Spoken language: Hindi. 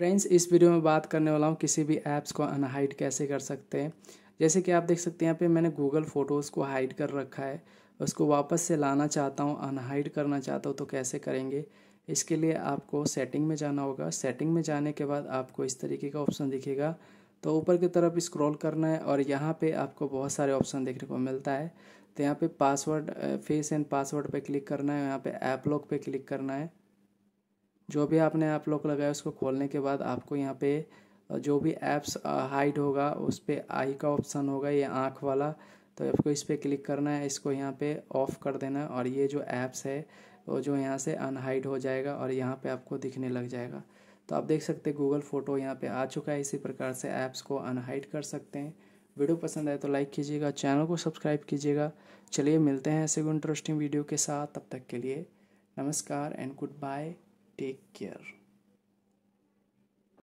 फ्रेंड्स इस वीडियो में बात करने वाला हूँ किसी भी ऐप्स को अनहाइड कैसे कर सकते हैं जैसे कि आप देख सकते हैं यहाँ पे मैंने गूगल फ़ोटोज़ को हाइड कर रखा है उसको वापस से लाना चाहता हूँ अनहाइड करना चाहता हूँ तो कैसे करेंगे इसके लिए आपको सेटिंग में जाना होगा सेटिंग में जाने के बाद आपको इस तरीके का ऑप्शन दिखेगा तो ऊपर की तरफ स्क्रॉल करना है और यहाँ पर आपको बहुत सारे ऑप्शन देखने को मिलता है तो यहाँ पर पासवर्ड फेस एंड पासवर्ड पर क्लिक करना है यहाँ पर ऐप लॉक पर क्लिक करना है जो भी आपने आप लोग लगाया उसको खोलने के बाद आपको यहाँ पे जो भी ऐप्स हाइड होगा उस पर आई का ऑप्शन होगा ये आँख वाला तो आपको इस पर क्लिक करना है इसको यहाँ पे ऑफ़ कर देना और ये जो ऐप्स है वो जो यहाँ से अनहाइड हो जाएगा और यहाँ पे आपको दिखने लग जाएगा तो आप देख सकते हैं गूगल फ़ोटो यहाँ पे आ चुका है इसी प्रकार से ऐप्स को अनहाइड कर सकते हैं वीडियो पसंद आए तो लाइक कीजिएगा चैनल को सब्सक्राइब कीजिएगा चलिए मिलते हैं ऐसे इंटरेस्टिंग वीडियो के साथ तब तक के लिए नमस्कार and goodbye Take care.